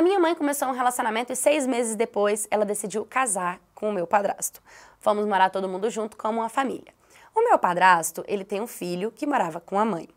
A minha mãe começou um relacionamento e seis meses depois ela decidiu casar com o meu padrasto. Fomos morar todo mundo junto como uma família. O meu padrasto, ele tem um filho que morava com a mãe.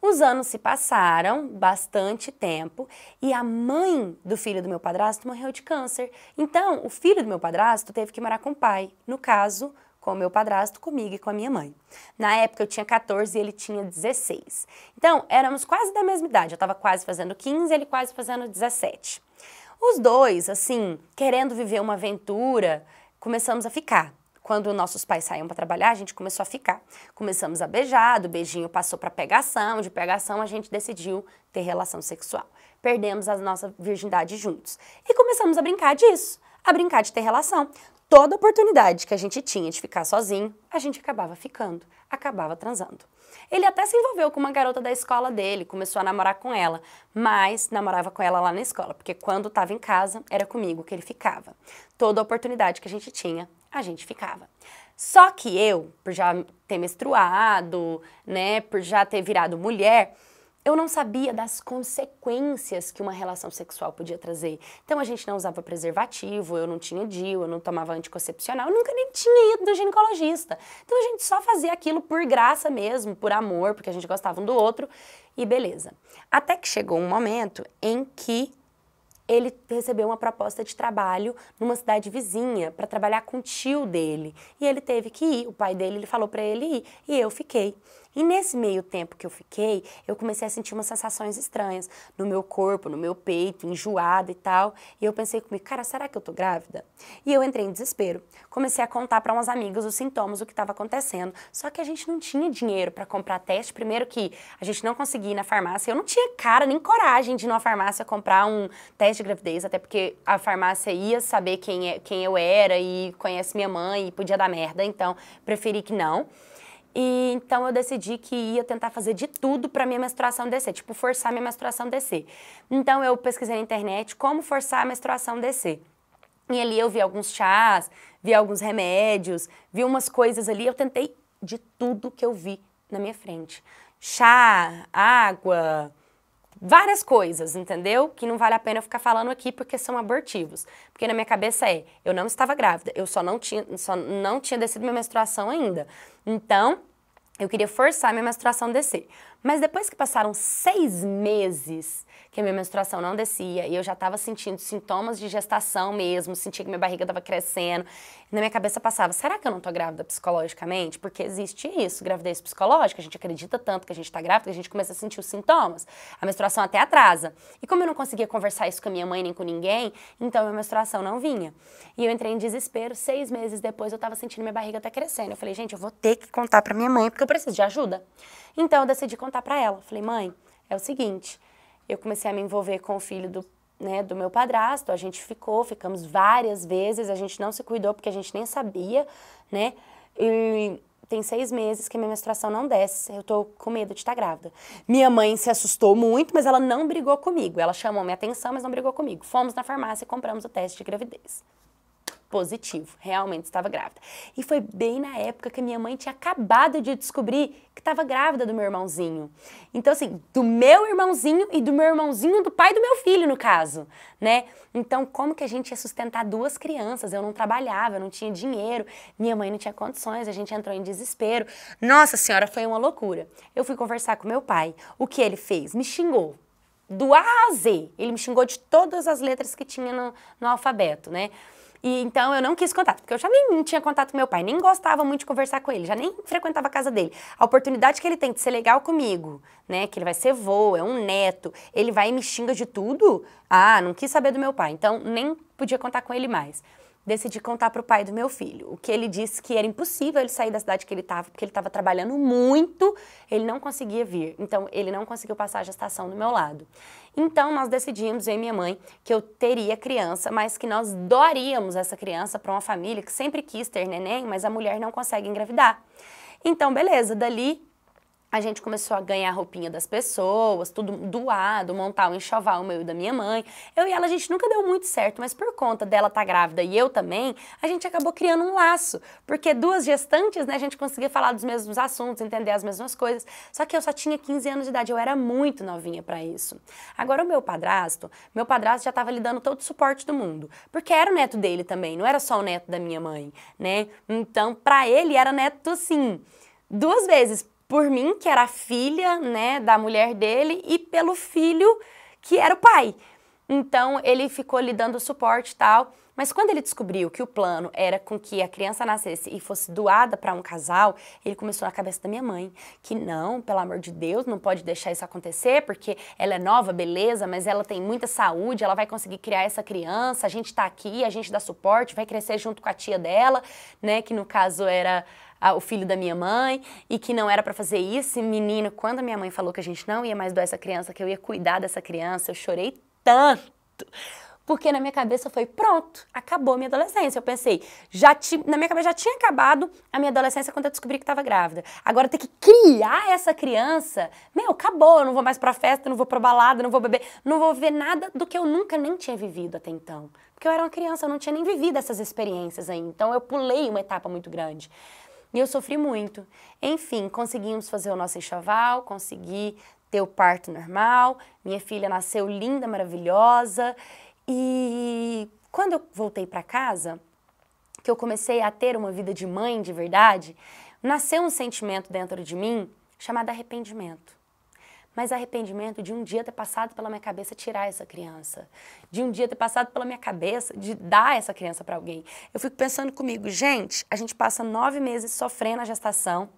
Os anos se passaram, bastante tempo, e a mãe do filho do meu padrasto morreu de câncer. Então, o filho do meu padrasto teve que morar com o pai, no caso, com o meu padrasto, comigo e com a minha mãe. Na época eu tinha 14 e ele tinha 16. Então, éramos quase da mesma idade. Eu estava quase fazendo 15, ele quase fazendo 17. Os dois, assim, querendo viver uma aventura, começamos a ficar. Quando nossos pais saíam para trabalhar, a gente começou a ficar. Começamos a beijar, do beijinho passou para pegação, de pegação a gente decidiu ter relação sexual. Perdemos a nossa virgindade juntos. E começamos a brincar disso, a brincar de ter relação toda oportunidade que a gente tinha de ficar sozinho, a gente acabava ficando, acabava transando. Ele até se envolveu com uma garota da escola dele, começou a namorar com ela, mas namorava com ela lá na escola, porque quando estava em casa era comigo que ele ficava. Toda oportunidade que a gente tinha, a gente ficava. Só que eu, por já ter menstruado, né, por já ter virado mulher, eu não sabia das consequências que uma relação sexual podia trazer. Então a gente não usava preservativo, eu não tinha DIU, eu não tomava anticoncepcional, eu nunca nem tinha ido do ginecologista. Então a gente só fazia aquilo por graça mesmo, por amor, porque a gente gostava um do outro e beleza. Até que chegou um momento em que ele recebeu uma proposta de trabalho numa cidade vizinha para trabalhar com o tio dele. E ele teve que ir, o pai dele ele falou para ele ir, e eu fiquei. E nesse meio tempo que eu fiquei, eu comecei a sentir umas sensações estranhas no meu corpo, no meu peito, enjoada e tal. E eu pensei comigo, cara, será que eu tô grávida? E eu entrei em desespero. Comecei a contar para umas amigas os sintomas, o que estava acontecendo. Só que a gente não tinha dinheiro para comprar teste. Primeiro que a gente não conseguia ir na farmácia. Eu não tinha cara nem coragem de ir numa farmácia comprar um teste de gravidez, até porque a farmácia ia saber quem, é, quem eu era e conhece minha mãe e podia dar merda, então preferi que não. E então eu decidi que ia tentar fazer de tudo para minha menstruação descer, tipo forçar minha menstruação descer. Então eu pesquisei na internet como forçar a menstruação descer. E ali eu vi alguns chás, vi alguns remédios, vi umas coisas ali, eu tentei de tudo que eu vi na minha frente. Chá, água, várias coisas, entendeu? Que não vale a pena eu ficar falando aqui porque são abortivos. Porque na minha cabeça é, eu não estava grávida, eu só não tinha, só não tinha descido minha menstruação ainda. Então, eu queria forçar minha menstruação a descer. Mas depois que passaram seis meses que a minha menstruação não descia e eu já estava sentindo sintomas de gestação mesmo, sentia que minha barriga estava crescendo. na minha cabeça passava: será que eu não estou grávida psicologicamente? Porque existe isso, gravidez psicológica, a gente acredita tanto que a gente está grávida que a gente começa a sentir os sintomas. A menstruação até atrasa. E como eu não conseguia conversar isso com a minha mãe nem com ninguém, então minha menstruação não vinha. E eu entrei em desespero. Seis meses depois eu estava sentindo minha barriga até crescendo. Eu falei: gente, eu vou ter que contar para minha mãe porque eu preciso de ajuda. Então eu decidi contar para ela. falei: mãe, é o seguinte eu comecei a me envolver com o filho do, né, do meu padrasto, a gente ficou, ficamos várias vezes, a gente não se cuidou porque a gente nem sabia, né? E tem seis meses que minha menstruação não desce, eu tô com medo de estar tá grávida. Minha mãe se assustou muito, mas ela não brigou comigo. Ela chamou minha atenção, mas não brigou comigo. Fomos na farmácia e compramos o teste de gravidez positivo. Realmente estava grávida. E foi bem na época que minha mãe tinha acabado de descobrir que estava grávida do meu irmãozinho. Então, assim, do meu irmãozinho e do meu irmãozinho do pai do meu filho, no caso, né? Então, como que a gente ia sustentar duas crianças? Eu não trabalhava, eu não tinha dinheiro, minha mãe não tinha condições, a gente entrou em desespero. Nossa senhora, foi uma loucura. Eu fui conversar com meu pai. O que ele fez? Me xingou do A a Z. Ele me xingou de todas as letras que tinha no, no, alfabeto, né? E então eu não quis contato, porque eu já nem tinha contato com meu pai, nem gostava muito de conversar com ele, já nem frequentava a casa dele. A oportunidade que ele tem de ser legal comigo, né, que ele vai ser vô, é um neto, ele vai e me xinga de tudo, ah, não quis saber do meu pai, então nem podia contar com ele mais decidi contar para o pai do meu filho. O que ele disse que era impossível ele sair da cidade que ele estava, porque ele estava trabalhando muito, ele não conseguia vir. Então, ele não conseguiu passar a gestação do meu lado. Então, nós decidimos, eu e minha mãe, que eu teria criança, mas que nós doaríamos essa criança para uma família que sempre quis ter neném, mas a mulher não consegue engravidar. Então, beleza, dali a gente começou a ganhar roupinha das pessoas, tudo doado, montar um enxoval meu e da minha mãe. Eu e ela, a gente nunca deu muito certo, mas por conta dela estar tá grávida e eu também, a gente acabou criando um laço. Porque duas gestantes, né, a gente conseguia falar dos mesmos assuntos, entender as mesmas coisas. Só que eu só tinha 15 anos de idade, eu era muito novinha para isso. Agora, o meu padrasto, meu padrasto já estava lhe dando todo o suporte do mundo. Porque era o neto dele também, não era só o neto da minha mãe, né? Então, para ele, era neto, assim, duas vezes por mim, que era a filha, né, da mulher dele, e pelo filho, que era o pai. Então ele ficou lhe dando suporte e tal. Mas quando ele descobriu que o plano era com que a criança nascesse e fosse doada para um casal, ele começou na cabeça da minha mãe que não, pelo amor de Deus, não pode deixar isso acontecer, porque ela é nova, beleza, mas ela tem muita saúde, ela vai conseguir criar essa criança, a gente está aqui, a gente dá suporte, vai crescer junto com a tia dela, né, que no caso era a, o filho da minha mãe e que não era para fazer isso. E menino, quando a minha mãe falou que a gente não ia mais doar essa criança, que eu ia cuidar dessa criança, eu chorei tanto. Porque na minha cabeça foi pronto, acabou minha adolescência. Eu pensei, já ti, na minha cabeça já tinha acabado a minha adolescência quando eu descobri que estava grávida. Agora ter que criar essa criança, meu, acabou, eu não vou mais pra festa, não vou pra balada, não vou beber, não vou ver nada do que eu nunca nem tinha vivido até então. Porque eu era uma criança, eu não tinha nem vivido essas experiências ainda. Então eu pulei uma etapa muito grande. E eu sofri muito. Enfim, conseguimos fazer o nosso enxoval, consegui ter o parto normal, minha filha nasceu linda, maravilhosa. E quando eu voltei para casa, que eu comecei a ter uma vida de mãe de verdade, nasceu um sentimento dentro de mim chamado arrependimento mas arrependimento de um dia ter passado pela minha cabeça tirar essa criança, de um dia ter passado pela minha cabeça de dar essa criança para alguém. Eu fico pensando comigo, gente, a gente passa nove meses sofrendo a gestação,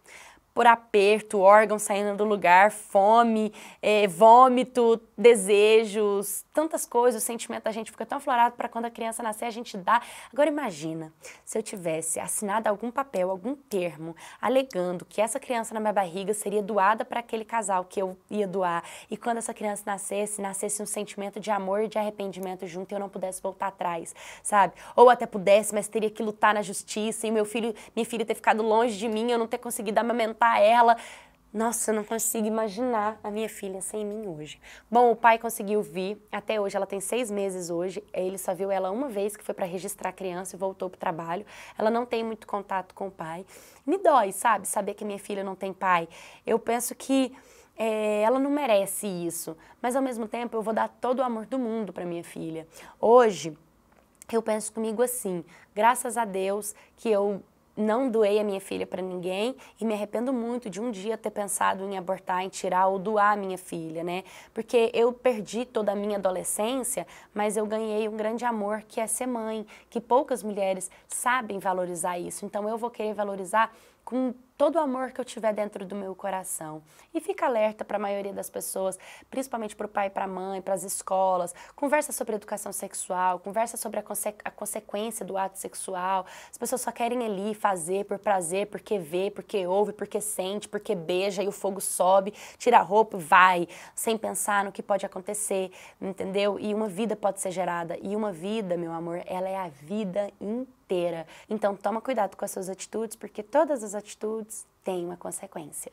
por aperto, órgão saindo do lugar, fome, é, vômito, desejos, tantas coisas. O sentimento da gente fica tão aflorado para quando a criança nascer a gente dá. Agora imagina se eu tivesse assinado algum papel, algum termo, alegando que essa criança na minha barriga seria doada para aquele casal que eu ia doar e quando essa criança nascesse, nascesse um sentimento de amor e de arrependimento junto e eu não pudesse voltar atrás, sabe? Ou até pudesse, mas teria que lutar na justiça e meu filho, minha filha ter ficado longe de mim, eu não ter conseguido amamentar ela. Nossa, eu não consigo imaginar a minha filha sem mim hoje. Bom, o pai conseguiu vir até hoje, ela tem seis meses hoje. Ele só viu ela uma vez, que foi para registrar a criança e voltou para o trabalho. Ela não tem muito contato com o pai. Me dói, sabe, saber que minha filha não tem pai. Eu penso que é, ela não merece isso, mas ao mesmo tempo eu vou dar todo o amor do mundo para minha filha. Hoje, eu penso comigo assim, graças a Deus que eu não doei a minha filha para ninguém e me arrependo muito de um dia ter pensado em abortar, em tirar ou doar a minha filha, né? Porque eu perdi toda a minha adolescência, mas eu ganhei um grande amor que é ser mãe, que poucas mulheres sabem valorizar isso. Então eu vou querer valorizar com todo o amor que eu tiver dentro do meu coração. E fica alerta para a maioria das pessoas, principalmente para o pai, para a mãe, para as escolas. Conversa sobre educação sexual, conversa sobre a, conse a consequência do ato sexual. As pessoas só querem ali fazer por prazer, porque vê, porque ouve, porque sente, porque beija e o fogo sobe, tira a roupa e vai, sem pensar no que pode acontecer, entendeu? E uma vida pode ser gerada. E uma vida, meu amor, ela é a vida inteira. Então toma cuidado com as suas atitudes, porque todas as atitudes atitudes têm uma consequência.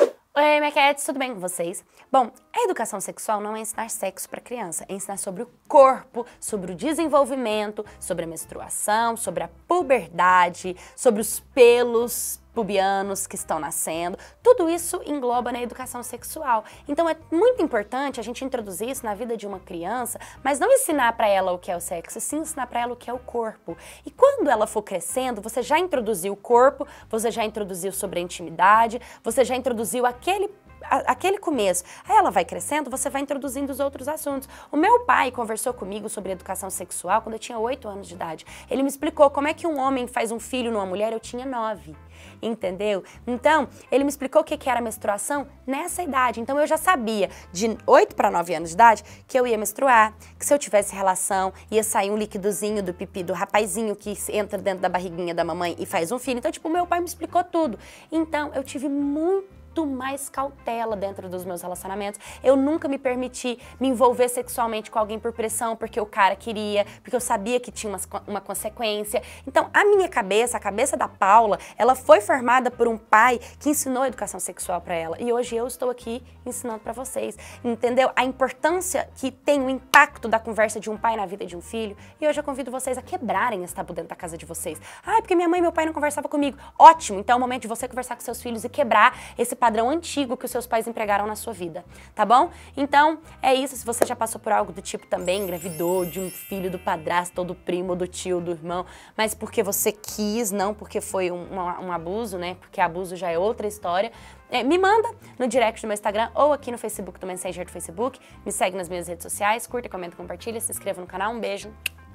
Oi, minha cats, tudo bem com vocês? Bom, a educação sexual não é ensinar sexo para criança, é ensinar sobre o corpo, sobre o desenvolvimento, sobre a menstruação, sobre a puberdade, sobre os pelos, pubianos que estão nascendo. Tudo isso engloba na educação sexual. Então é muito importante a gente introduzir isso na vida de uma criança, mas não ensinar para ela o que é o sexo, sim ensinar para ela o que é o corpo. E quando ela for crescendo, você já introduziu o corpo, você já introduziu sobre a intimidade, você já introduziu aquele aquele começo. Aí ela vai crescendo, você vai introduzindo os outros assuntos. O meu pai conversou comigo sobre educação sexual quando eu tinha 8 anos de idade. Ele me explicou como é que um homem faz um filho numa mulher, eu tinha 9. Entendeu? Então, ele me explicou o que, que era menstruação nessa idade. Então, eu já sabia, de 8 para 9 anos de idade, que eu ia menstruar, que se eu tivesse relação, ia sair um líquidozinho do pipi do rapazinho que entra dentro da barriguinha da mamãe e faz um filho. Então, tipo, meu pai me explicou tudo. Então, eu tive muito muito mais cautela dentro dos meus relacionamentos. Eu nunca me permiti me envolver sexualmente com alguém por pressão, porque o cara queria, porque eu sabia que tinha uma, uma consequência. Então, a minha cabeça, a cabeça da Paula, ela foi formada por um pai que ensinou educação sexual para ela. E hoje eu estou aqui ensinando para vocês, entendeu? A importância que tem o impacto da conversa de um pai na vida de um filho. E hoje eu convido vocês a quebrarem esse tabu dentro da casa de vocês. Ah, é porque minha mãe e meu pai não conversavam comigo. Ótimo, então é o momento de você conversar com seus filhos e quebrar esse padrão padrão antigo que os seus pais empregaram na sua vida, tá bom? Então, é isso. Se você já passou por algo do tipo também, engravidou de um filho do padrasto, ou do primo, ou do tio, do irmão, mas porque você quis, não porque foi um, um, um abuso, né? Porque abuso já é outra história. É, me manda no direct do meu Instagram ou aqui no Facebook do Messenger do Facebook. Me segue nas minhas redes sociais, curta, comenta, compartilha, se inscreva no canal. Um beijo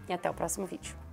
e até o próximo vídeo.